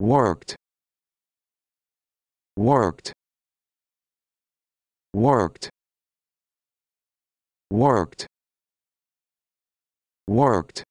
worked worked worked worked worked